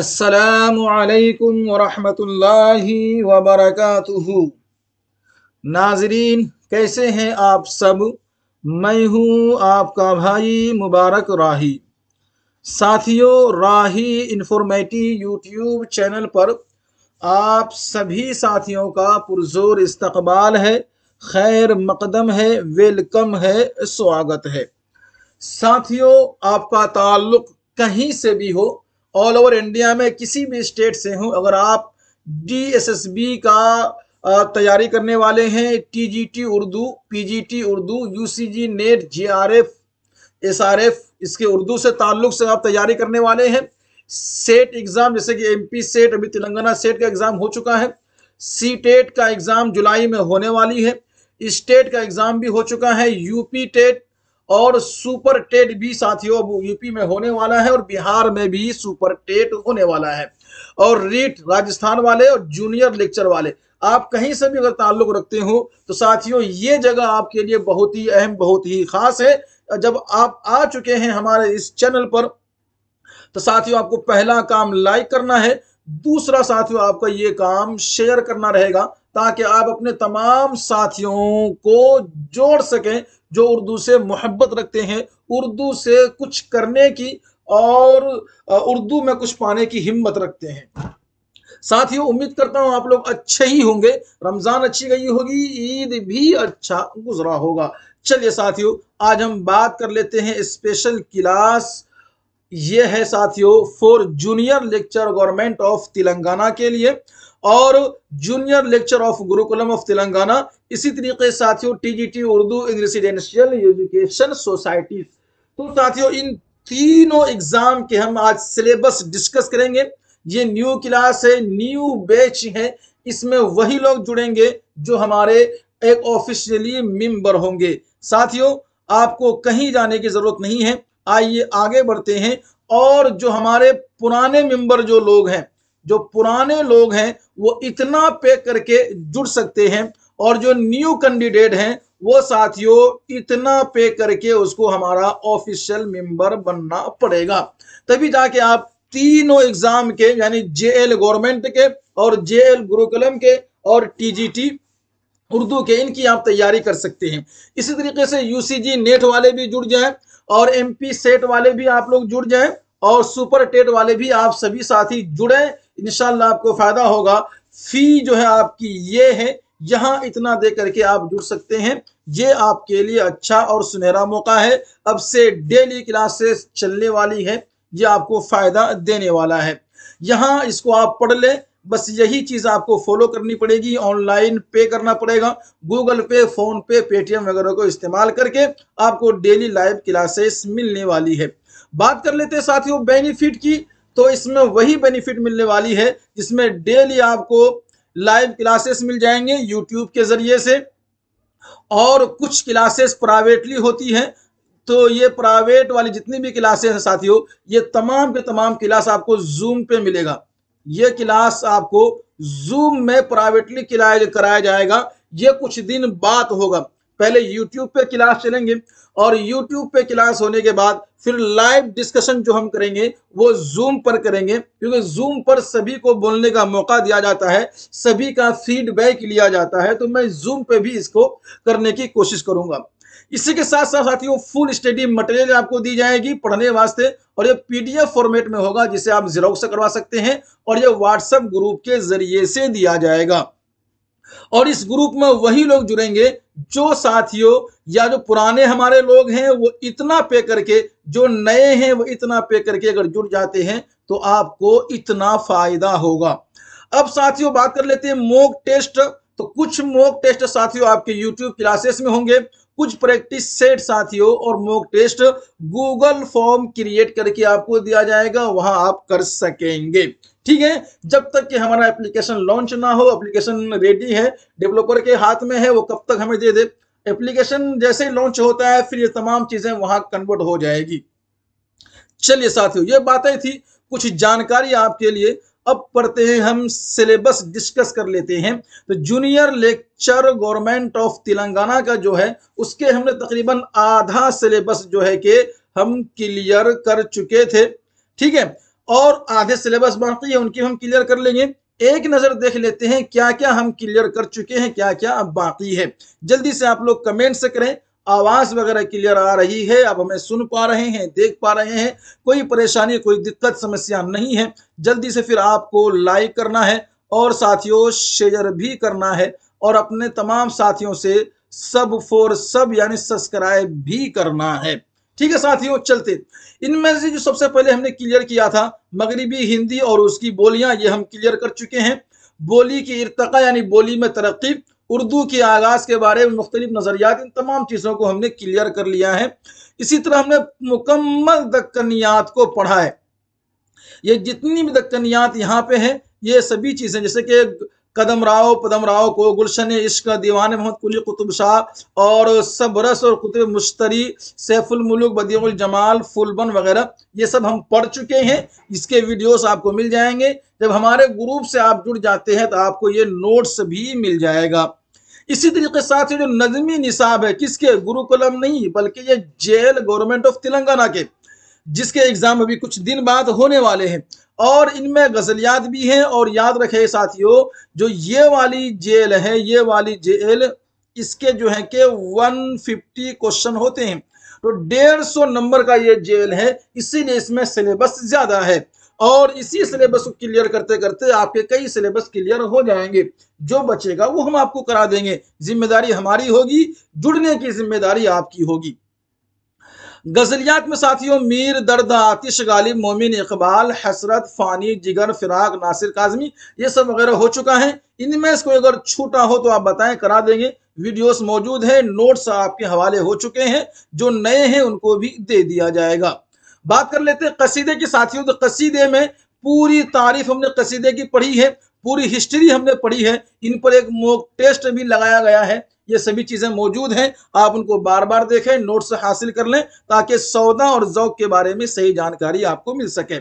असलकम वरहमतुल्लाह वबरकatuh नाजरीन कैसे हैं आप सब मैं हूँ आपका भाई मुबारक राही साथियों राही इन्फॉर्मेटिव यूट्यूब चैनल पर आप सभी साथियों का पुरजोर इस्तकबाल है खैर मकदम है वेलकम है स्वागत है साथियों आपका ताल्लुक कहीं से भी हो ऑल ओवर इंडिया में किसी भी स्टेट से हूँ अगर आप डी का तैयारी करने वाले हैं TGT Urdu PGT Urdu UCG NET JRF SRF इसके उर्दू से ताल्लुक से आप तैयारी करने वाले हैं सेट एग्ज़ाम e जैसे कि एमपी सेट e अभी तेलंगाना सेट e का एग्ज़ाम हो चुका है सी टेट का एग्ज़ाम जुलाई में होने वाली है स्टेट का एग्ज़ाम भी हो चुका है यूपी टेट और सुपर टेट भी साथियों अब यूपी में होने वाला है और बिहार में भी सुपर टेट होने वाला है और रीट राजस्थान वाले और जूनियर लेक्चर वाले आप कहीं से भी अगर ताल्लुक रखते हो तो साथियों ये जगह आपके लिए बहुत ही अहम बहुत ही खास है जब आप आ चुके हैं हमारे इस चैनल पर तो साथियों आपको पहला काम लाइक करना है दूसरा साथियों आपका ये काम शेयर करना रहेगा ताकि आप अपने तमाम साथियों को जोड़ सकें जो उर्दू से मोहब्बत रखते हैं उर्दू से कुछ करने की और उर्दू में कुछ पाने की हिम्मत रखते हैं साथ ही उम्मीद करता हूँ आप लोग अच्छे ही होंगे रमज़ान अच्छी गई होगी ईद भी अच्छा गुजरा होगा चलिए साथियों आज हम बात कर लेते हैं स्पेशल क्लास ये है साथियों for junior lecture government of Telangana के लिए और junior lecture of Gurukulam of Telangana इसी तरीके साथियों TGT Urdu in residential education society तो साथियों इन तीनों एग्जाम के हम आज सिलेबस डिस्कस करेंगे ये न्यू क्लास है न्यू बैच है इसमें वही लोग जुड़ेंगे जो हमारे एक ऑफिशियली मेंबर होंगे साथियों आपको कहीं जाने की जरूरत नहीं है आइए आगे बढ़ते हैं और जो हमारे पुराने मेंबर जो लोग हैं जो पुराने लोग हैं वो इतना पे करके जुड़ सकते हैं और जो न्यू कैंडिडेट हैं वो साथियों इतना पे करके उसको हमारा ऑफिशियल मेंबर बनना पड़ेगा तभी जाके आप तीनों एग्जाम के यानी जेएल गवर्नमेंट के और जेएल गुरुकुलम के और टीजीटी उर्दू के इनकी आप तैयारी कर सकते हैं इसी तरीके से यूसीजी नेट वाले भी जुड़ जाए और पी सेट वाले भी आप लोग जुड़ जाए और सुपर टेट वाले भी आप सभी साथी जुड़े इन आपको फ़ायदा होगा फ़ी जो है आपकी ये है यहाँ इतना दे करके आप जुड़ सकते हैं ये आपके लिए अच्छा और सुनहरा मौका है अब से डेली क्लासेस चलने वाली है ये आपको फ़ायदा देने वाला है यहाँ इसको आप पढ़ लें बस यही चीज़ आपको फॉलो करनी पड़ेगी ऑनलाइन पे करना पड़ेगा गूगल पे फ़ोन पे पेटीएम वगैरह को इस्तेमाल करके आपको डेली लाइव क्लासेस मिलने वाली है बात कर लेते हैं साथियों बेनिफिट की तो इसमें वही बेनिफिट मिलने वाली है जिसमें डेली आपको लाइव क्लासेस मिल जाएंगे यूट्यूब के ज़रिए से और कुछ क्लासेस प्राइवेटली होती हैं तो ये प्राइवेट वाली जितनी भी क्लासेस हैं साथियों ये तमाम के तमाम क्लास आपको जूम पे मिलेगा ये क्लास आपको जूम में प्राइवेटली कराया कराया जाएगा ये कुछ दिन बाद होगा पहले यूट्यूब पे क्लास चलेंगे और यूट्यूब पे क्लास होने के बाद फिर लाइव डिस्कशन जो हम करेंगे वो जूम पर करेंगे क्योंकि जूम पर सभी को बोलने का मौका दिया जाता है सभी का फीडबैक लिया जाता है तो मैं जूम पे भी इसको करने की कोशिश करूंगा इसी के साथ साथ साथियों फुल स्टडी मटेरियल आपको दी जाएगी पढ़ने वास्ते और ये पीडीएफ फॉर्मेट में होगा जिसे आप जीरो से करवा सकते हैं और ये व्हाट्सएप ग्रुप के जरिए से दिया जाएगा और इस ग्रुप में वही लोग जुड़ेंगे जो साथियों या जो पुराने हमारे लोग हैं वो इतना पे करके जो नए हैं वो इतना पे करके अगर जुड़ जाते हैं तो आपको इतना फायदा होगा अब साथियों बात कर लेते हैं मोक टेस्ट तो कुछ मोक टेस्ट साथियों आपके यूट्यूब क्लासेस में होंगे कुछ प्रैक्टिस सेट साथियों और mock test Google form create करके आपको दिया जाएगा वहां आप कर सकेंगे ठीक है जब तक कि हमारा एप्लीकेशन लॉन्च ना हो एप्लीकेशन रेडी है डेवलपर के हाथ में है वो कब तक हमें दे दे एप्लीकेशन जैसे ही लॉन्च होता है फिर ये तमाम चीजें वहां कन्वर्ट हो जाएगी चलिए साथियों ये बातें थी कुछ जानकारी आपके लिए अब पढ़ते हैं हम सिलेबस डिस्कस कर लेते हैं तो junior lecture government of Telangana का जो है उसके हमने तकरीबन आधा सिलेबस जो है कि हम क्लियर कर चुके थे ठीक है और आधे सिलेबस बाकी है उनकी हम क्लियर कर लेंगे एक नज़र देख लेते हैं क्या क्या हम क्लियर कर चुके हैं क्या क्या अब बाकी है जल्दी से आप लोग कमेंट से करें आवाज़ वगैरह क्लियर आ रही है आप हमें सुन पा रहे हैं देख पा रहे हैं कोई परेशानी कोई दिक्कत समस्या नहीं है जल्दी से फिर आपको लाइक करना है और साथियों शेयर भी करना है और अपने तमाम साथियों से सब फोर सब यानी सब्सक्राइब भी करना है ठीक है साथियों चलते इनमें से जो सबसे पहले हमने क्लियर किया था मगरबी हिंदी और उसकी बोलियां ये हम क्लियर कर चुके हैं बोली की इरतका यानी बोली में तरक्की उर्दू के आगाज के बारे में मुख्तलिफ नज़रियात इन तमाम चीज़ों को हमने क्लियर कर लिया है इसी तरह हमने मुकम्मल दक्कनियात को पढ़ा है ये जितनी भी दक्कनियात यहाँ पे हैं ये सभी चीज़ें जैसे कि कदम राव पदम राव को गुलशन इश्क दीवान मोहम्मद कुली कुतुब शाह और सबरस और कुतुब मुश्तरी सैफुल मुलुक बदियुल जमाल फुलबन वगैरह ये सब हम पढ़ चुके हैं इसके वीडियोस आपको मिल जाएंगे जब हमारे ग्रुप से आप जुड़ जाते हैं तो आपको ये नोट्स भी मिल जाएगा इसी तरीके साथ जो नजमी निसाब है किसके गुरुकुलम नहीं बल्कि ये जेल गवर्नमेंट ऑफ तेलंगाना के जिसके एग्जाम अभी कुछ दिन बाद होने वाले हैं और इनमें गज़लियात भी हैं और याद रखें साथियों जो ये वाली जेल है ये वाली जेल इसके जो है कि 150 क्वेश्चन होते हैं तो डेढ़ सौ नंबर का ये जेल है इसीलिए इसमें सिलेबस ज़्यादा है और इसी सिलेबस को क्लियर करते करते आपके कई सिलेबस क्लियर हो जाएंगे जो बचेगा वो हम आपको करा देंगे जिम्मेदारी हमारी होगी जुड़ने की जिम्मेदारी आपकी होगी गजलियात में साथियों मीर दर्द आतिश गालिब मोमिन इकबाल हसरत फानी जिगर फिराक नासिर काजमी ये सब वगैरह हो चुका है इनमें से कोई अगर छूटा हो तो आप बताएं करा देंगे वीडियोस मौजूद है नोट्स आपके हवाले हो चुके हैं जो नए हैं उनको भी दे दिया जाएगा बात कर लेते हैं कसीदे के साथियों तो कसीदे में पूरी तारीफ हमने कसीदे की पढ़ी है पूरी हिस्ट्री हमने पढ़ी है इन पर एक मोक टेस्ट भी लगाया गया है ये सभी चीज़ें मौजूद हैं आप उनको बार बार देखें नोट्स हासिल कर लें ताकि सौदा और जौक के बारे में सही जानकारी आपको मिल सके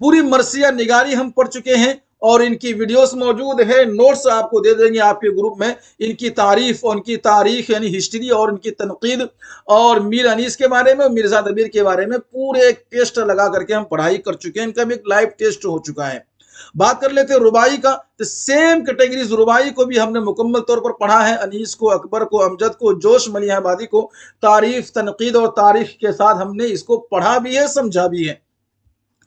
पूरी मरसिया निगारी हम पढ़ चुके हैं और इनकी वीडियोस मौजूद है नोट्स आपको दे देंगे आपके ग्रुप में इनकी तारीफ और उनकी तारीख यानी हिस्ट्री और इनकी तनकीद और मीर अनीस के बारे में मिर्जा दबीर के बारे में पूरे एक टेस्ट लगा करके हम पढ़ाई कर चुके हैं इनका भी एक लाइव टेस्ट हो चुका है बात कर लेते हैं रुबाई का तो सेम कैटेगरीज रुबाई को भी हमने मुकम्मल तौर पर पढ़ा है अनीस को अकबर को अमजद को जोश मलियाबादी को तारीफ तनकीद और तारीफ के साथ हमने इसको पढ़ा भी है समझा भी है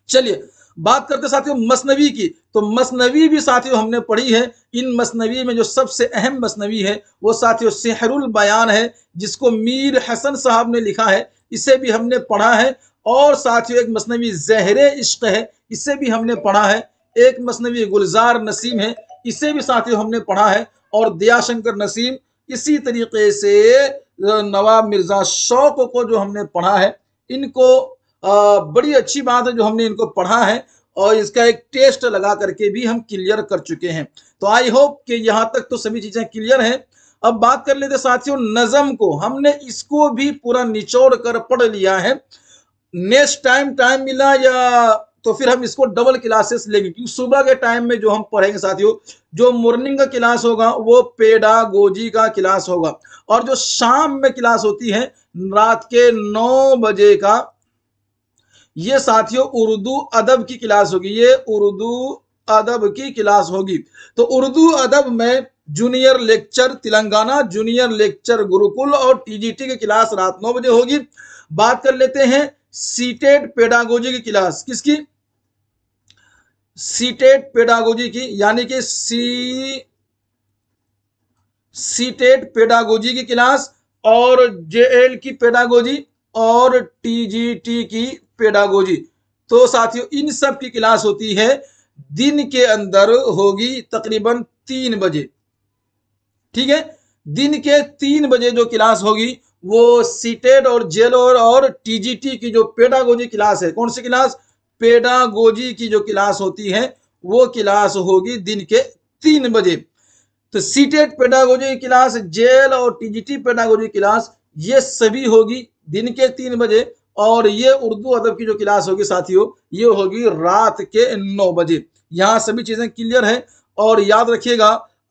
चलिए बात करते साथियों मसनवी की तो मसनवी भी साथियों हमने पढ़ी है इन मसनवी में जो सबसे अहम मसनवी है वो साथियों सहरुल बयान है जिसको मीर हसन साहब ने लिखा है इसे भी हमने पढ़ा है और साथियों एक मसनवी जहर इश्क है इसे भी हमने पढ़ा है एक मसनवी गुलजार नसीम है इसे भी साथियों हमने पढ़ा है और दयाशंकर नसीम इसी तरीके से नवाब मिर्जा शौक को जो हमने पढ़ा है इनको बड़ी अच्छी बात है जो हमने इनको पढ़ा है और इसका एक टेस्ट लगा करके भी हम क्लियर कर चुके हैं तो आई होप कि यहाँ तक तो सभी चीज़ें क्लियर हैं अब बात कर लेते साथियों नज़म को हमने इसको भी पूरा निचोड़ कर पढ़ लिया है नेक्स्ट टाइम टाइम मिला या तो फिर हम इसको डबल क्लासेस लेंगे क्योंकि सुबह के टाइम में जो हम पढ़ेंगे साथियों जो मॉर्निंग का क्लास होगा वो पेडागोजी का क्लास होगा और जो शाम में क्लास होती है रात के नौ बजे का ये साथियों उर्दू अदब की क्लास होगी ये उर्दू अदब की क्लास होगी तो उर्दू अदब में junior lecture Telangana junior lecture Gurukul और टीजीटी की क्लास रात नौ बजे होगी बात कर लेते हैं सीटेड पेडागोजी की क्लास किसकी सीटेट पेडागोजी की यानी कि सी सीटेट पेडागोजी की क्लास और जेएल की पेडागोजी और टीजीटी की पेडागोजी तो साथियों इन सब की क्लास होती है दिन के अंदर होगी तकरीबन तीन बजे ठीक है दिन के तीन बजे जो क्लास होगी वो सीटेड और जेल और टीजीटी की जो पेडागोजी क्लास है कौन सी क्लास पेडागोजी की जो क्लास होती है वो क्लास होगी दिन के तीन बजे तो सीटेट पेडागोजी क्लास जेल और टीजीटी पेडागोजी क्लास ये सभी होगी दिन के तीन बजे और ये उर्दू अदब की जो क्लास होगी साथियों ये होगी रात के नौ बजे यहाँ सभी चीज़ें क्लियर है और याद रखिएगा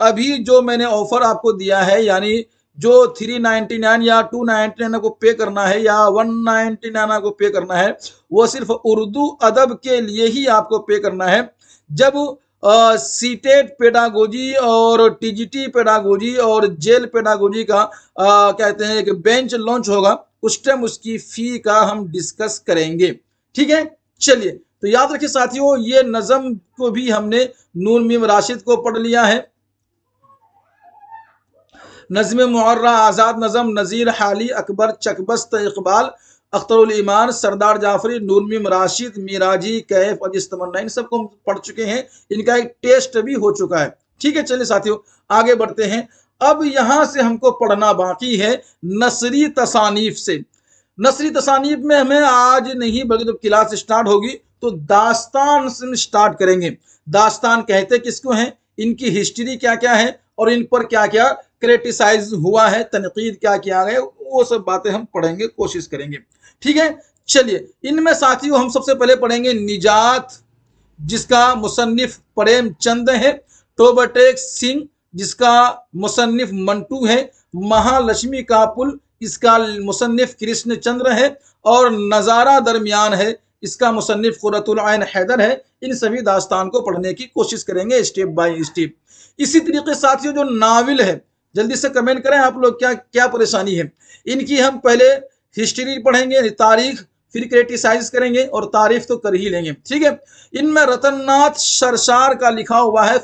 अभी जो मैंने ऑफर आपको दिया है यानी जो 399 या 299 को पे करना है या 199 को पे करना है वो सिर्फ उर्दू अदब के लिए ही आपको पे करना है जब सीटेट पेडागोजी e और टीजीटी पेडागोजी और जेल पेडागोजी का आ, कहते हैं एक बेंच लॉन्च होगा उस टाइम उसकी फी का हम डिस्कस करेंगे ठीक है चलिए तो याद रखिए साथियों ये नज़म को भी हमने नून मीम राशिद को पढ़ लिया है नज़म मुर्रा आज़ाद नज़म नज़ीर हाली अकबर चकबस्त इकबाल अख्तरमान सरदार जाफरी नूरमिम राशिद मीराजी कैफ अजीज तमन्ना इन सबको हम पढ़ चुके हैं इनका एक टेस्ट भी हो चुका है ठीक है चलिए साथियों आगे बढ़ते हैं अब यहाँ से हमको पढ़ना बाकी है नसरी तसानीफ से नसरी तसानीफ में हमें आज नहीं बल्कि जब क्लास स्टार्ट होगी तो दास्तान से स्टार्ट करेंगे दास्तान कहते किसको हैं इनकी हिस्ट्री क्या क्या है और इन पर क्या क्या क्रिटिसाइज हुआ है तनकीद क्या किया गया वो सब बातें हम पढ़ेंगे कोशिश करेंगे ठीक है चलिए इनमें साथियों हम सबसे पहले पढ़ेंगे निजात जिसका मुसनफ प्रेम चंद है टोबेक सिंह जिसका मुसनफ मंटू है महालक्ष्मी का पुल इसका मुसनफ कृष्ण चंद्र है और नज़ारा दरमियान है इसका मुसन्फ कुरतुल्न हैदर है इन सभी दास्तान को पढ़ने की कोशिश करेंगे स्टेप बाय स्टेप इसी तरीके साथियों जो नावल है जल्दी से कमेंट करें आप लोग क्या क्या परेशानी है इनकी हम पहले हिस्ट्री पढ़ेंगे तारीख फिर क्रिटिसाइज करेंगे और तारीफ तो कर ही लेंगे ठीक है इनमें रतननाथ सरसार का लिखा हुआ है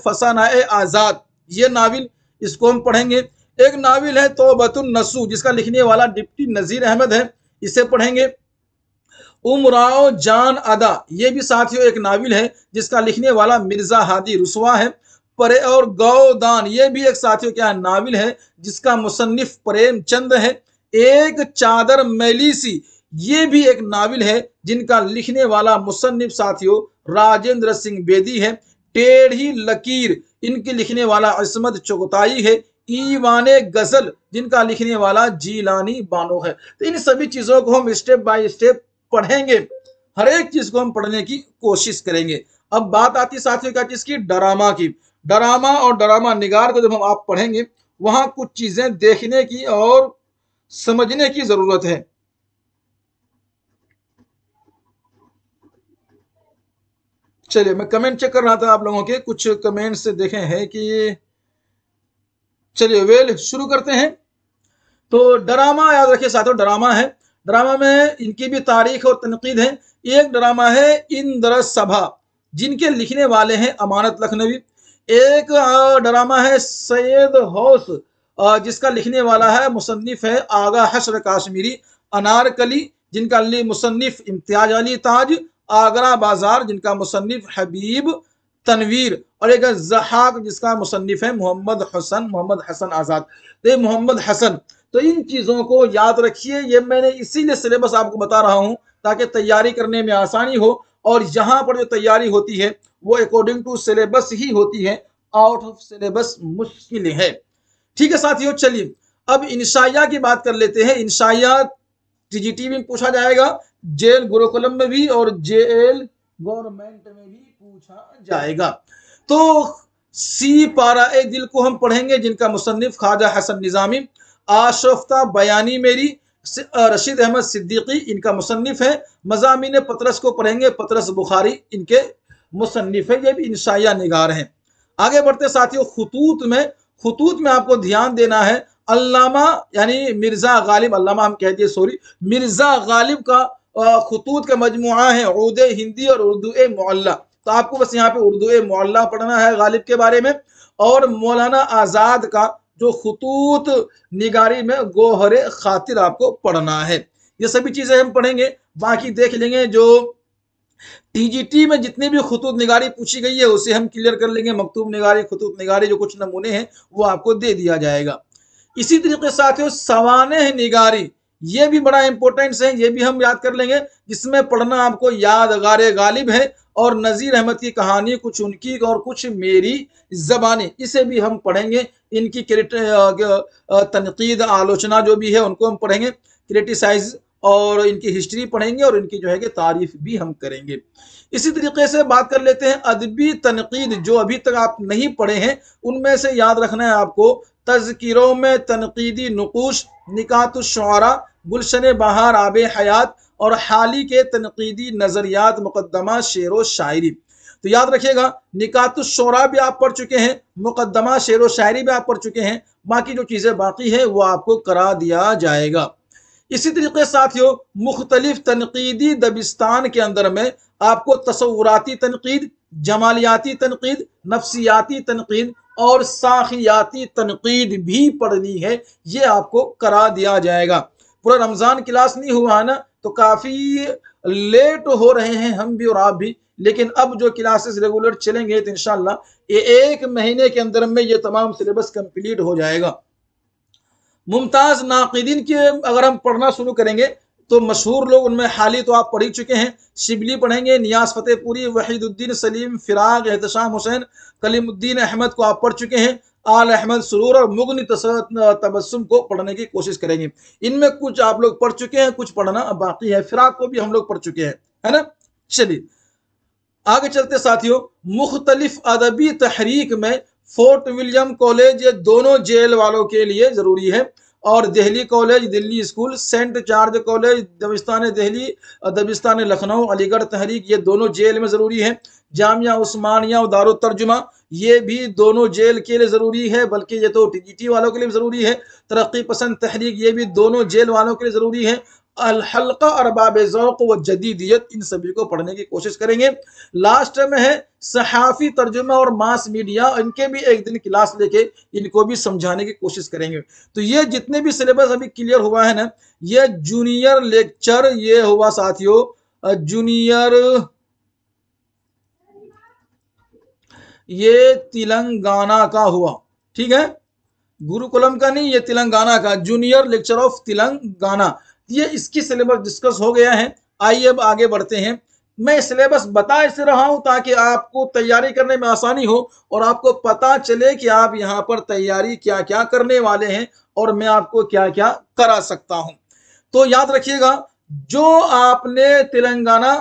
ए आज़ाद ये नाविल इसको हम पढ़ेंगे एक नाविल है तोबतुल नसू जिसका लिखने वाला डिप्टी नज़ीर अहमद है इसे पढ़ेंगे उमराव जान अदा ये भी साथियों एक नाविल है जिसका लिखने वाला मिर्ज़ा हादी रसवा है परे और गौदान ये भी एक साथियों क्या नाविल है जिसका मुसन्फ प्रेमचंद है एक चादर मैली सी ये भी एक नाविल है जिनका लिखने वाला मुसन्फ साथियों राजेंद्र सिंह बेदी है टेढ़ी लकीर इनके लिखने वाला असमत चौगताई है ईवान गजल जिनका लिखने वाला जीलानी बानो है तो इन सभी चीजों को हम स्टेप बाय स्टेप पढ़ेंगे हर एक चीज को हम पढ़ने की कोशिश करेंगे अब बात आती साथियों का किसकी ड्रामा की ड्रामा और ड्रामा निगार को जब हम आप पढ़ेंगे वहां कुछ चीज़ें देखने की और समझने की ज़रूरत है चलिए मैं कमेंट चेक कर रहा था आप लोगों के कुछ कमेंट्स देखे हैं कि चलिए वेल शुरू करते हैं तो ड्रामा याद रखिए साथियों ड्रामा है ड्रामा में इनकी भी तारीख और तनकीद है एक ड्रामा है इंद्र सभा जिनके लिखने वाले हैं अमानत लखनवी एक ड्रामा है सैयद हौस जिसका लिखने वाला है मुसन्फ़ है आगा हसर काश्मीरी अनारकली जिनका ली मुसन्फ़ इम्तियाज अली ताज आगरा बाजार जिनका मुसन्फ़ हबीब तनवीर और एक जहाक जिसका मुसन्फ़ है मोहम्मद हसन मोहम्मद हसन आज़ाद तो ये मोहम्मद हसन तो इन चीज़ों को याद रखिए ये मैंने इसीलिए सिलेबस आपको बता रहा हूँ ताकि तैयारी करने में आसानी हो और यहाँ पर जो तैयारी होती है वो अकॉर्डिंग टू सिलेबस ही होती है आउट ऑफ सिलेबस मुश्किल है ठीक है साथियों चलिए अब इंशाइया की बात कर लेते हैं इंशाइया टीजीटी में पूछा जाएगा एल गुरुकुलम में भी और एल गवर्नमेंट में भी पूछा जाएगा तो सी पारा ए दिल को हम पढ़ेंगे जिनका मुसनफ ख्वाजा हसन निज़ामी आशफ्ता बयानी मेरी रशीद अहमद सिद्दीकी इनका मुसनफ़ है मजामी पतरस को पढ़ेंगे पतरस बुखारी इनके मुसनफ़ है ये भी इंशाया निगार हैं आगे बढ़ते साथियों खतूत में खतूत में आपको ध्यान देना है अल्लामा यानी मिर्ज़ा गालिब अल्लामा हम कहते हैं सॉरी मिर्ज़ा गालिब का खतूत का मजमु है उर्द हिंदी और उर्दू ए मोल्ला तो आपको बस यहाँ पे उर्दू ए मोल्ला पढ़ना है गालिब के बारे में और मौलाना आज़ाद का जो खतूत निगारी में गोहरे खातिर आपको पढ़ना है ये सभी चीज़ें हम पढ़ेंगे बाकी देख लेंगे जो टीजीटी में जितनी भी खतूत निगारी पूछी गई है उसे हम क्लियर कर लेंगे मकतूब निगारी खतूत निगारी जो कुछ नमूने हैं वो आपको दे दिया जाएगा इसी तरीके से साथियों सवाने निगारी ये भी बड़ा इंपॉर्टेंट है ये भी हम याद कर लेंगे जिसमें पढ़ना आपको यादगार गालिब है और नज़ीर अहमद की कहानी कुछ उनकी और कुछ मेरी जबानी इसे भी हम पढ़ेंगे इनकी तनकीद आलोचना जो भी है उनको हम पढ़ेंगे क्रिटिसाइज और इनकी हिस्ट्री पढ़ेंगे और इनकी जो है कि तारीफ भी हम करेंगे इसी तरीके से बात कर लेते हैं अदबी तनकीद जो अभी तक आप नहीं पढ़े हैं उनमें से याद रखना है आपको तजकिरों में तनकीदी नकूश शुरा गुलशन बहार आब हयात और हाली के तनकीदी नज़रियात मुकदमा शेर व शायरी तो याद रखिएगा निकात तो शोरा भी आप पढ़ चुके हैं मुकदमा शेर व शायरी भी आप पढ़ चुके हैं बाकी जो चीज़ें बाकी हैं वो आपको करा दिया जाएगा इसी तरीके साथियों मुख्तलिफ तनकीदी दबिस्तान के अंदर में आपको तस्वुराती तनकीद जमालियाती तनकीद नफसियाती तनकीद और साखियाती तनकीद भी पढ़नी है ये आपको करा दिया जाएगा पूरा रमज़ान क्लास नहीं हुआ ना तो काफ़ी लेट हो रहे हैं हम भी और आप भी लेकिन अब जो क्लासेस रेगुलर चलेंगे तो इनशाला एक महीने के अंदर में ये तमाम सिलेबस कंप्लीट हो जाएगा मुमताज़ नाकदीन के अगर हम पढ़ना शुरू करेंगे तो मशहूर लोग उनमें हाली तो आप पढ़ ही चुके हैं शिबली पढ़ेंगे नियाज फतेहपुरी वहीदुद्दीन सलीम फिराग एहतशाम हुसैन कलीमुद्दीन अहमद को आप पढ़ चुके हैं आल अहमद सुरूर और मुगनी तबसम को पढ़ने की कोशिश करेंगे इनमें कुछ आप लोग पढ़ चुके हैं कुछ पढ़ना बाकी है फिराक को भी हम लोग पढ़ चुके हैं है ना चलिए आगे चलते साथियों मुख्तलिफ अदबी तहरीक में फोर्ट विलियम कॉलेज ये दोनों जेल वालों के लिए ज़रूरी है और Delhi college Delhi school saint charge college दबिस्तान दिल्ली और दबिस्तान लखनऊ अलीगढ़ तहरीक ये दोनों जेल में ज़रूरी है जामिया उस्मानिया और दारो तर्जुमा ये भी दोनों जेल के लिए ज़रूरी है बल्कि ये तो टी वालों के लिए ज़रूरी है तरक्की पसंद तहरीक ये भी दोनों जेल वालों के लिए ज़रूरी है हल्का अरबाब ओक़ व जदीदियत इन सभी को पढ़ने की कोशिश करेंगे लास्ट में है सहाफ़ी तर्जुमा और मास मीडिया इनके भी एक दिन क्लास लेके इनको भी समझाने की कोशिश करेंगे तो ये जितने भी सिलेबस अभी क्लियर हुआ है ना ये जूनियर लेक्चर ये हुआ साथियों जूनियर ये तेलंगाना का हुआ ठीक है गुरुकुलम का नहीं ये तेलंगाना का जूनियर लेक्चर ऑफ तेलंगाना ये इसकी सिलेबस डिस्कस हो गया है आइए अब आगे बढ़ते हैं मैं सिलेबस बता इस रहा हूं ताकि आपको तैयारी करने में आसानी हो और आपको पता चले कि आप यहां पर तैयारी क्या क्या करने वाले हैं और मैं आपको क्या क्या करा सकता हूं तो याद रखिएगा जो आपने Telangana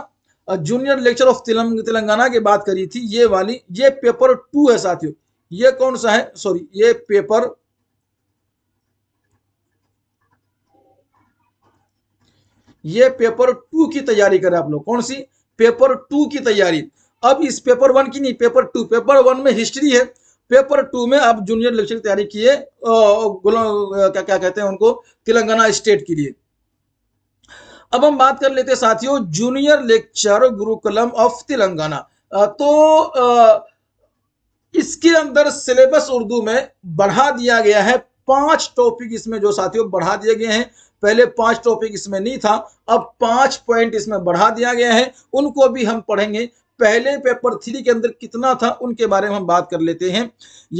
junior lecture of Telangana की बात करी थी ये वाली ये पेपर टू है साथियों ये कौन सा है सॉरी ये पेपर ये पेपर टू की तैयारी करें आप लोग कौन सी पेपर टू की तैयारी अब इस पेपर वन की नहीं पेपर टू पेपर वन में हिस्ट्री है पेपर टू में आप जूनियर लेक्चर की तैयारी किए क्या क्या कहते हैं उनको तेलंगाना स्टेट के लिए अब हम बात कर लेते हैं साथियों junior lecture Gurukulam of Telangana तो आ, इसके अंदर सिलेबस उर्दू में बढ़ा दिया गया है पांच टॉपिक इसमें जो साथियों बढ़ा दिए गए हैं पहले पांच टॉपिक इसमें नहीं था अब पांच पॉइंट इसमें बढ़ा दिया गया है उनको भी हम पढ़ेंगे पहले पेपर थ्री के अंदर कितना था उनके बारे में हम बात कर लेते हैं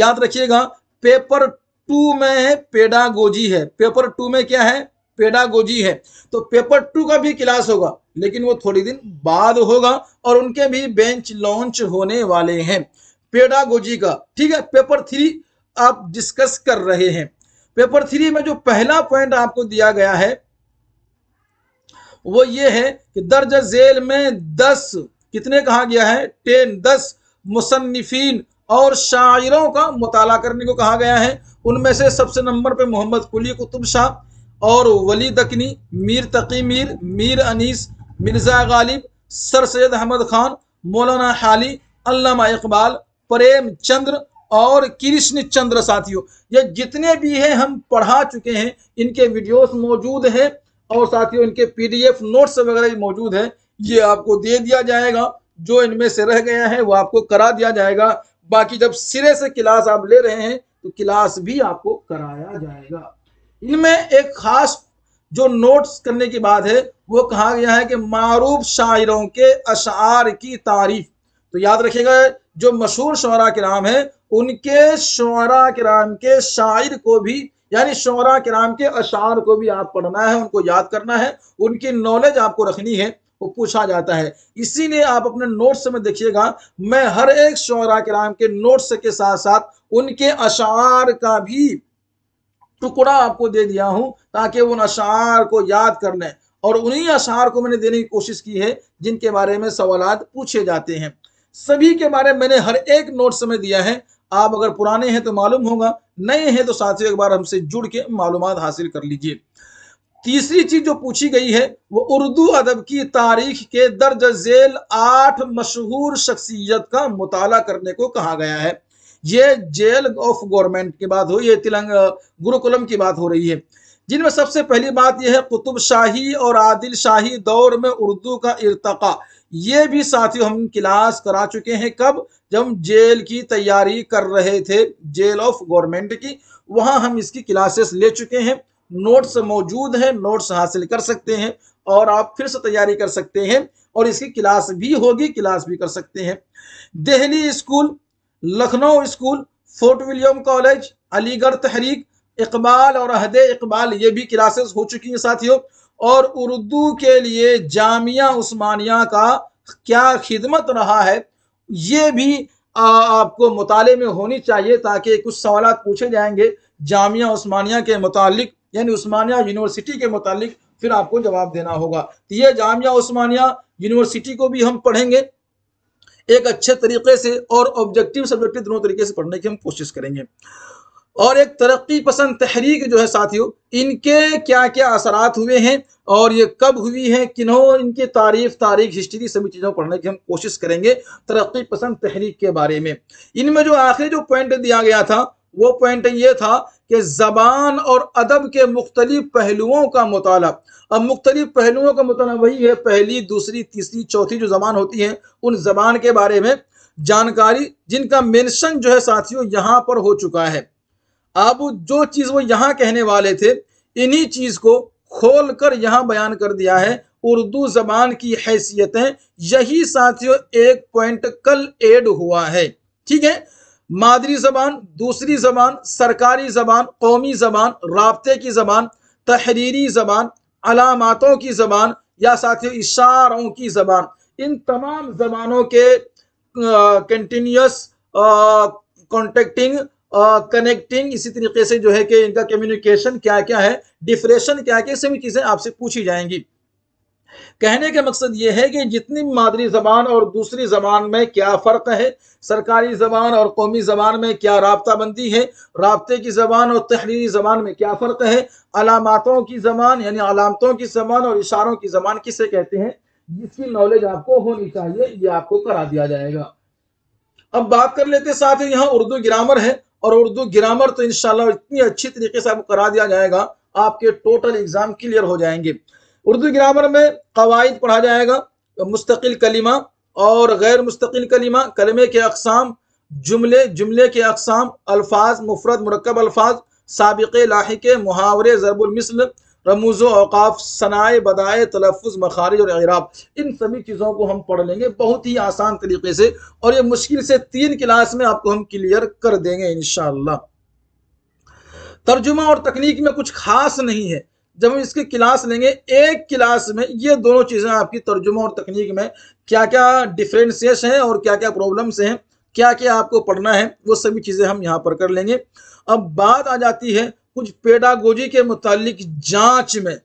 याद रखिएगा पेपर टू में पेडागोजी है पेपर टू में क्या है पेडागोजी है तो पेपर टू का भी क्लास होगा लेकिन वो थोड़ी दिन बाद होगा और उनके भी बेंच लॉन्च होने वाले हैं पेडागोजी का ठीक है पेपर थ्री आप डिस्कस कर रहे हैं पेपर थ्री में जो पहला पॉइंट आपको दिया गया है वो ये है कि दर्ज जेल में दस कितने कहा गया है टेन दस मुसन्फिन और शायरों का मुताला करने को कहा गया है उनमें से सबसे नंबर पे मोहम्मद कुली कुतुब शाह और वली दकनी मीर तकी मीर मीर अनीस मिर्ज़ा गालिब सर सैद अहमद खान मौलाना हाली अल्लामा इकबाल प्रेम चंद्र और कृष्ण चंद्र साथियों ये जितने भी हैं हम पढ़ा चुके हैं इनके वीडियोस मौजूद हैं और साथियों इनके पीडीएफ नोट्स वगैरह भी मौजूद है ये आपको दे दिया जाएगा जो इनमें से रह गया है वो आपको करा दिया जाएगा बाकी जब सिरे से क्लास आप ले रहे हैं तो क्लास भी आपको कराया जाएगा इनमें एक खास जो नोट्स करने की बात है वो कहा गया है कि मारूफ शायरों के अशार की तारीफ तो याद रखिएगा जो मशहूर शरा कराम है उनके शरा कराम के शायर को भी यानी शरा कराम के अशार को भी आप पढ़ना है उनको याद करना है उनकी नॉलेज आपको रखनी है वो पूछा जाता है इसीलिए आप अपने नोट्स में देखिएगा मैं हर एक शरा कराम के नोट्स के साथ साथ उनके अशार का भी टुकड़ा आपको दे दिया हूं ताकि उन अशार को याद कर लें और उन्हीं अशार को मैंने देने की कोशिश की है जिनके बारे में सवाल पूछे जाते हैं सभी के बारे में मैंने हर एक नोट्स में दिया है आप अगर पुराने हैं तो मालूम होगा नए हैं तो साथियों एक बार हमसे जुड़ के मालूम हासिल कर लीजिए तीसरी चीज जो पूछी गई है वो उर्दू अदब की तारीख के दर्ज जेल आठ मशहूर शख्सियत का मुताला करने को कहा गया है ये जेल ऑफ गवर्नमेंट की बात हो ये तिलंग गुरुकुलम की बात हो रही है जिनमें सबसे पहली बात यह है कुतुब शाही और आदिल शाही दौर में उर्दू का इरतका ये भी साथियों हम क्लास करा चुके हैं कब जब जेल की तैयारी कर रहे थे जेल ऑफ गवर्नमेंट की वहां हम इसकी क्लासेस ले चुके हैं नोट्स मौजूद हैं नोट्स हासिल कर सकते हैं और आप फिर से तैयारी कर सकते हैं और इसकी क्लास भी होगी क्लास भी कर सकते हैं Delhi school Lucknow school Fort William college Aligarh तहरीक इकबाल और अहद इकबाल ये भी क्लासेस हो चुकी हैं साथियों और उर्दू के लिए जामिया उस्मानिया का क्या खिदमत रहा है ये भी आ, आपको मुताले में होनी चाहिए ताकि कुछ सवाल पूछे जाएंगे जामिया उस्मानिया के मुतालिक यानी उस्मानिया यूनिवर्सिटी के मुतालिक फिर आपको जवाब देना होगा तो ये जामिया उस्मानिया यूनिवर्सिटी को भी हम पढ़ेंगे एक अच्छे तरीके से और ऑब्जेक्टिव सब्जेक्टिव दोनों तरीके से पढ़ने की हम कोशिश करेंगे और एक तरक्की पसंद तहरीक जो है साथियों इनके क्या क्या असरात हुए हैं और ये कब हुई है किन्हों इनके तारीफ तारीख हिस्ट्री सभी चीज़ों को पढ़ने की हम कोशिश करेंगे तरक्की पसंद तहरीक के बारे में इनमें जो आखिरी जो पॉइंट दिया गया था वो पॉइंट ये था कि ज़बान और अदब के मुख्तलिफ पहलुओं का मताल अब मुख्तलिफ पहलुओं का मताल वही है पहली दूसरी तीसरी चौथी जो ज़बान होती है उन ज़बान के बारे में जानकारी जिनका मेंशन जो है साथियों यहाँ पर हो चुका है अब जो चीज वो यहां कहने वाले थे इन्हीं चीज को खोल कर यहां बयान कर दिया है उर्दू जबान की हैसियतें यही साथियों एक पॉइंट कल एड हुआ है ठीक है मादरी जबान दूसरी जबान सरकारी जबान कौमी जबान रबते की जबान तहरीरी जबान अलामतों की जबान या साथियों इशारों की जबान इन तमाम जबानों के कंटिन्यूस कॉन्टेक्टिंग कनेक्टिंग इसी तरीके से जो है कि इनका कम्युनिकेशन क्या क्या है डिफ्रेशन क्या क्या सभी चीज़ें आपसे पूछी जाएंगी कहने का मकसद ये है कि जितनी मादरी जबान और दूसरी जबान में क्या फ़र्क है सरकारी जबान और कौमी जबान में क्या रबताबंदी है रबते की जबान और तहरीरी जबान में क्या फ़र्क है अलामतों की जबान यानी अलामतों की जबान और इशारों की जबान किसे कहते हैं जिसकी नॉलेज आपको होनी चाहिए ये आपको करा दिया जाएगा अब बात कर लेते साथ ही यहाँ उर्दू ग्रामर है और उर्दू ग्रामर तो इनशाला इतनी अच्छी तरीके से आपको करा दिया जाएगा आपके टोटल एग्ज़ाम क्लियर हो जाएंगे उर्दू ग्रामर में कवायद पढ़ा जाएगा मुस्तकिल कलीमा और गैर मुस्तकिल कलीमा कलमे के अकसाम जुमले जुमले के अकसाम अल्फाज मुफरत मरकब अल्फाज सबक़ लाक मुहावरे ज़रबुलमिसल रमूज़ अवकाफ़ सनाए बदाए तलफ़ मखारिज और अराब इन सभी चीज़ों को हम पढ़ लेंगे बहुत ही आसान तरीके से और ये मुश्किल से तीन क्लास में आपको हम क्लियर कर देंगे इन तर्जुमा और तकनीक में कुछ खास नहीं है जब हम इसकी क्लास लेंगे एक क्लास में ये दोनों चीज़ें आपकी तर्जुमा और तकनीक में क्या क्या डिफ्रेंसेस हैं और क्या क्या प्रॉब्लम्स हैं क्या क्या आपको पढ़ना है वो सभी चीज़ें हम यहाँ पर कर लेंगे अब बात आ जाती है कुछ पेडागोजी के मुतालिक जांच में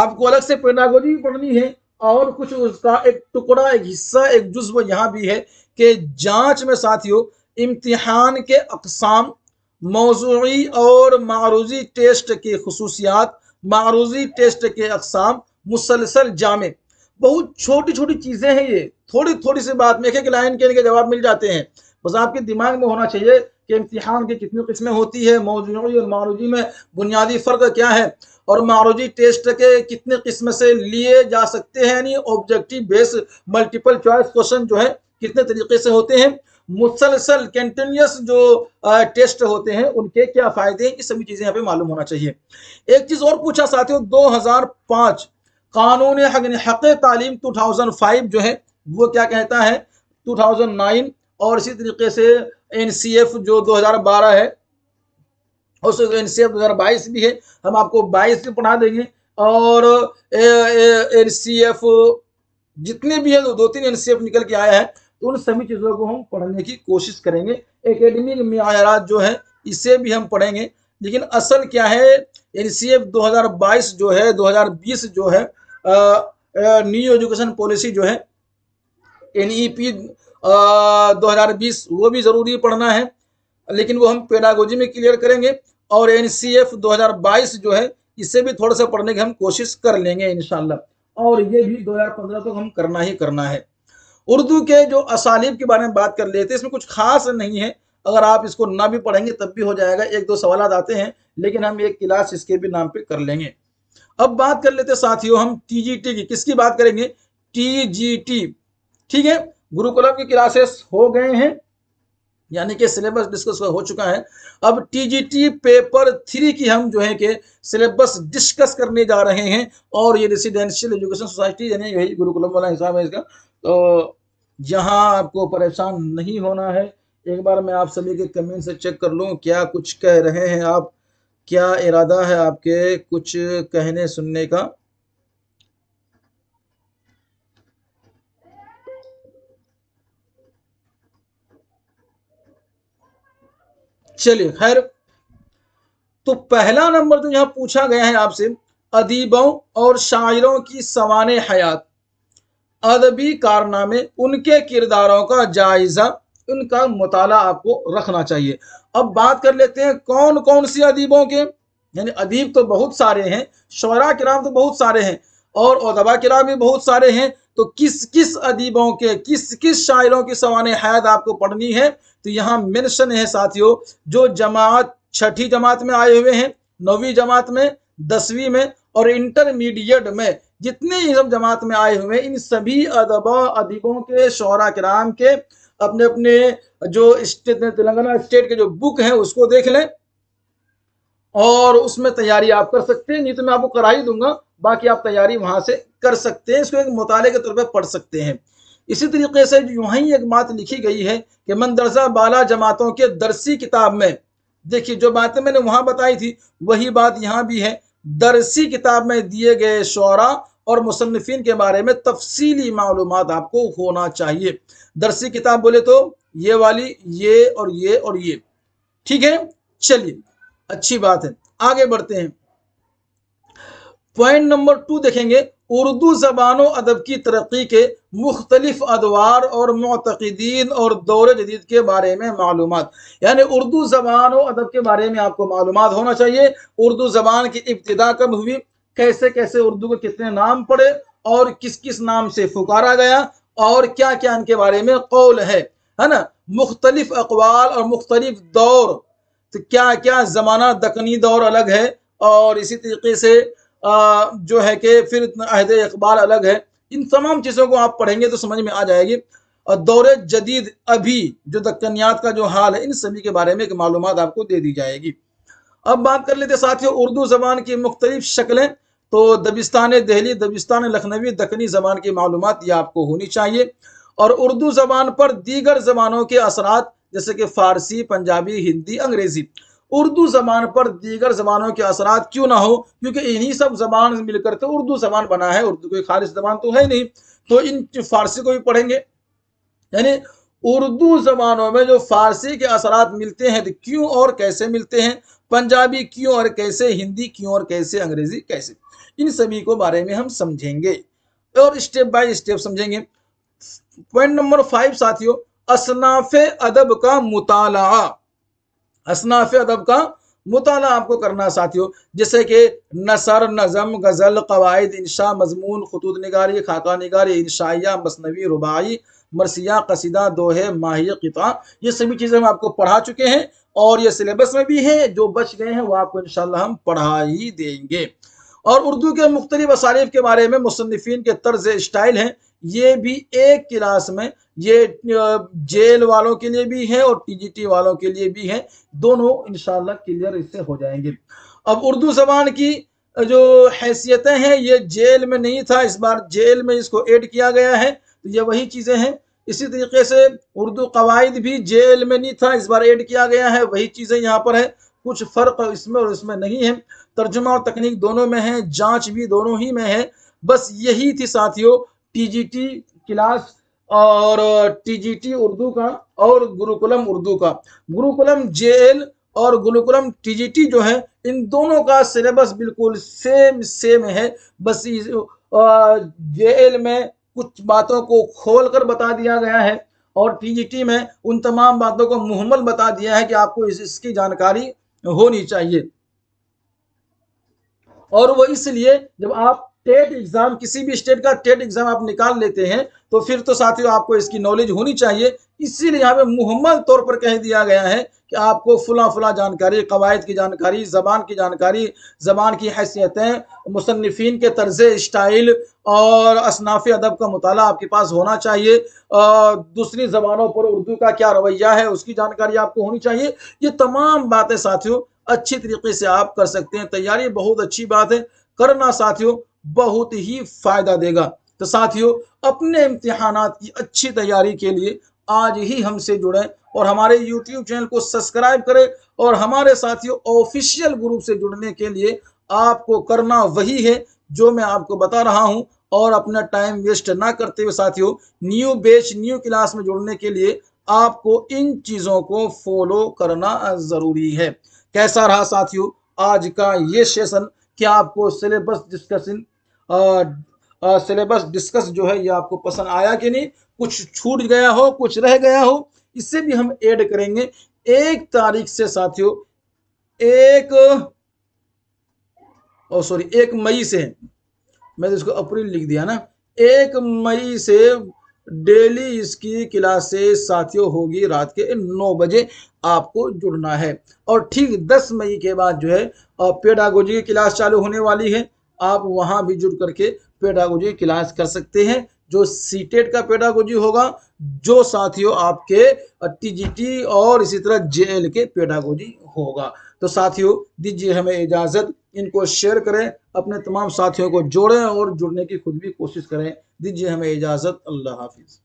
आपको अलग से पेडागोजी भी पढ़नी है और कुछ उसका एक टुकड़ा एक हिस्सा एक जुज्व यहां भी है कि जांच में साथियों इम्तिहान के अकसाम मौजूदी और मारूजी टेस्ट की खसूसियात मारूजी टेस्ट के अकसाम मुसलसल जामे बहुत छोटी छोटी चीज़ें हैं ये थोड़ी थोड़ी सी बात में एक एक लाइन के जवाब मिल जाते हैं बस आपके दिमाग में होना चाहिए कि इम्तिहान की कितनी किस्में होती है मौजूदी और मारूजी में बुनियादी फ़र्क क्या है और मारूजी टेस्ट के कितने किस्म से लिए जा सकते हैं यानी objective based multiple choice question जो है कितने तरीके से होते हैं मुसलसल कंटिन्यूस जो टेस्ट होते हैं उनके क्या फ़ायदे हैं ये सभी चीज़ें यहाँ पे मालूम होना चाहिए एक चीज़ और पूछा साथियों 2005 कानून हक हक तालीम 2005 जो है वो क्या कहता है 2009 और इसी तरीके से एनसीएफ जो 2012 है और एन सी एफ भी है हम आपको बाईस में पढ़ा देंगे और एन सी एफ जितने भी है दो तीन एन सी एफ निकल के आया है तो उन सभी चीज़ों को हम पढ़ने की कोशिश करेंगे एकेडमिक मैारात जो है इसे भी हम पढ़ेंगे लेकिन असल क्या है एन सी एफ दो हज़ार बाईस जो है दो हज़ार बीस जो है न्यू एजुकेशन पॉलिसी जो है एन ई पी 2020 वो भी ज़रूरी पढ़ना है लेकिन वो हम पेडागोजी में क्लियर करेंगे और एन 2022 जो है इसे भी थोड़ा सा पढ़ने की हम कोशिश कर लेंगे इन और ये भी 2015 तक तो हम करना ही करना है उर्दू के जो असालिब के बारे में बात कर लेते हैं इसमें कुछ खास नहीं है अगर आप इसको ना भी पढ़ेंगे तब भी हो जाएगा एक दो सवाल आते हैं लेकिन हम एक क्लास इसके भी नाम पे कर लेंगे अब बात कर लेते साथियों हम टीजीटी की किसकी बात करेंगे टीजीटी ठीक है गुरुकुलम की क्लासेस हो गए हैं यानी कि सिलेबस डिस्कस हो चुका है अब टीजीटी पेपर थ्री की हम जो है कि सिलेबस डिस्कस करने जा रहे हैं और ये रेसिडेंशियल एजुकेशन सोसाइटी यानी यही गुरुकुलम वाला हिसाब है इसका तो यहाँ आपको परेशान नहीं होना है एक बार मैं आप सभी के कमेंट से चेक कर लूँ क्या कुछ कह रहे हैं आप क्या इरादा है आपके कुछ कहने सुनने का चलिए खैर तो पहला नंबर तो यहाँ पूछा गया है आपसे अदीबों और शायरों की सवान हयात अदबी कारनामे उनके किरदारों का जायजा उनका मताल आपको रखना चाहिए अब बात कर लेते हैं कौन कौन से अदीबों के यानी अदीब तो बहुत सारे हैं शरा किराम तो बहुत सारे हैं और अदबा किराम भी बहुत सारे हैं तो किस किस अदीबों के किस किस शायरों की सवान हैद आपको पढ़नी है तो यहाँ मेंशन है साथियों जो जमात छठी जमात में आए हुए हैं नौवीं जमात में दसवीं में और इंटरमीडिएट में जितने ही सब जमात में आए हुए हैं इन सभी अदबों अदीबों के शहरा कराम के अपने अपने जो स्टेट तेलंगाना स्टेट के जो बुक हैं उसको देख लें और उसमें तैयारी आप कर सकते हैं नहीं तो मैं आपको करा ही दूंगा बाकी आप तैयारी वहाँ से कर सकते हैं इसको एक मुताले के तौर पर पढ़ सकते हैं इसी तरीके से यहाँ एक बात लिखी गई है कि मंदरसा बाला जमातों के दरसी किताब में देखिए जो बातें मैंने वहाँ बताई थी वही बात यहाँ भी है दरसी किताब में दिए गए शरा और मुसनफिन के बारे में तफसीली मालूम आपको होना चाहिए दरसी किताब बोले तो ये वाली ये और ये और ये ठीक है चलिए अच्छी बात है आगे बढ़ते हैं पॉइंट नंबर टू देखेंगे उर्दू जबान अदब की तरक्की के मुख्तलिफ अदवार और मतदीन और दौर जदीद के बारे में मालूम यानी उर्दू जबान अदब के बारे में आपको मालूम होना चाहिए उर्दू जबान की इब्तदा कब हुई कैसे कैसे उर्दू के कितने नाम पड़े और किस किस नाम से पुकारा गया और क्या क्या इनके बारे में कौल है है ना मुख्तलिफ अकवाल और मुख्तलिफ दौर तो क्या क्या ज़माना दखनी दौर अलग है और इसी तरीके से आ, जो है कि फिर अहद अखबार अलग है इन तमाम चीज़ों को आप पढ़ेंगे तो समझ में आ जाएगी और दौर जदीद अभी जो दक्कनियात का जो हाल है इन सभी के बारे में एक मालूम आपको दे दी जाएगी अब बात कर लेते साथियों उर्दू ज़बान की मुख्तलिफ शक्लें तो दबिस्तान दहली दबिस्तान लखनवी दखनी ज़बान की मालूम ये आपको होनी चाहिए और उर्दू ज़बान पर दीगर ज़बानों के असरात जैसे कि फारसी पंजाबी हिंदी अंग्रेजी उर्दू जबान पर दीगर जबानों के असरा क्यों ना हो क्योंकि इन्हीं सब जबान मिलकर तो उर्दू जबान बना है उर्दू कोई खारिज जबान तो है नहीं तो इन फारसी को भी पढ़ेंगे यानी उर्दू जबानों में जो फारसी के असरात मिलते हैं तो क्यों और कैसे मिलते हैं पंजाबी क्यों और कैसे हिंदी क्यों और कैसे अंग्रेजी कैसे इन सभी को बारे में हम समझेंगे और स्टेप बाय स्टेप समझेंगे पॉइंट नंबर फाइव साथियों असनाफ अदब का मुताला असनाफ अदब का मुताला आपको करना साथियों जैसे कि नसर नज़म गज़ल कवायद इंशा मजमून खतूत निगारी खाका निगारी इंशाया मसनवी रुबाई मरसिया कसीदा दोहे माहिया किता ये सभी चीज़ें हम आपको पढ़ा चुके हैं और ये सिलेबस में भी है जो बच गए हैं वो आपको इन हम पढ़ा ही देंगे और उर्दू के मुख्तलिफ असारीफ के बारे में मुसनफिन के तर्ज स्टाइल हैं ये भी एक क्लास में ये जेल वालों के लिए भी है और टीजीटी वालों के लिए भी है दोनों इनशाला क्लियर इससे हो जाएंगे अब उर्दू जबान की जो हैसियतें हैं ये जेल में नहीं था इस बार जेल में इसको ऐड किया गया है तो ये वही चीज़ें हैं इसी तरीके से उर्दू कवायद भी जेल में नहीं था इस बार ऐड किया गया है वही चीज़ें यहाँ पर है कुछ फ़र्क इसमें और इसमें नहीं है तर्जुमा और तकनीक दोनों में है जांच भी दोनों ही में है बस यही थी साथियों टीजीटी क्लास और टीजीटी उर्दू का और गुरुकुलम उर्दू का गुरुकुलम जेएल और गुरुकुलम टीजीटी जो है इन दोनों का सिलेबस बिल्कुल सेम सेम है बस एल में कुछ बातों को खोल कर बता दिया गया है और टीजीटी में उन तमाम बातों को मुहम्मल बता दिया है कि आपको इस, इसकी जानकारी होनी चाहिए और वो इसलिए जब आप टेट एग्जाम किसी भी स्टेट का टेट एग्जाम आप निकाल लेते हैं तो फिर तो साथियों आपको इसकी नॉलेज होनी चाहिए इसीलिए यहाँ पे मुहम्मद तौर पर कह दिया गया है कि आपको फुला फुला जानकारी कवायद की जानकारी ज़बान की जानकारी ज़बान की हैसियतें मुसनफ़िन के तर्ज स्टाइल और असनाफ़ अदब का मताल आपके पास होना चाहिए दूसरी ज़बानों पर उर्दू का क्या रवैया है उसकी जानकारी आपको होनी चाहिए ये तमाम बातें साथियों अच्छी तरीके से आप कर सकते हैं तैयारी बहुत अच्छी बात है करना साथियों बहुत ही फायदा देगा तो साथियों अपने इम्तिहान की अच्छी तैयारी के लिए आज ही हमसे जुड़े और हमारे YouTube चैनल को सब्सक्राइब करें और हमारे साथियों ऑफिशियल ग्रुप से जुड़ने के लिए आपको करना वही है जो मैं आपको बता रहा हूं और अपना टाइम वेस्ट ना करते हुए साथियों न्यू बेच न्यू क्लास में जुड़ने के लिए आपको इन चीज़ों को फॉलो करना ज़रूरी है कैसा रहा साथियों आज का ये सेशन क्या आपको सिलेबस डिस्कशन सिलेबस डिस्कस जो है ये आपको पसंद आया कि नहीं कुछ छूट गया हो कुछ रह गया हो इसे भी हम ऐड करेंगे एक तारीख से साथियों एक और सॉरी एक मई से मैंने इसको अप्रैल लिख दिया ना एक मई से डेली इसकी क्लासेस साथियों होगी रात के नौ बजे आपको जुड़ना है और ठीक दस मई के बाद जो है पेडागोजी की क्लास चालू होने वाली है आप वहाँ भी जुड़ करके पेडागोजी क्लास कर सकते हैं जो सीटेट e का पेडागोजी होगा जो साथियों आपके टीजीटी और इसी तरह जेएल के पेडागोजी होगा तो साथियों दीजिए हमें इजाज़त इनको शेयर करें अपने तमाम साथियों को जोड़ें और जुड़ने की खुद भी कोशिश करें दीजिए हमें इजाज़त अल्लाह हाफिज़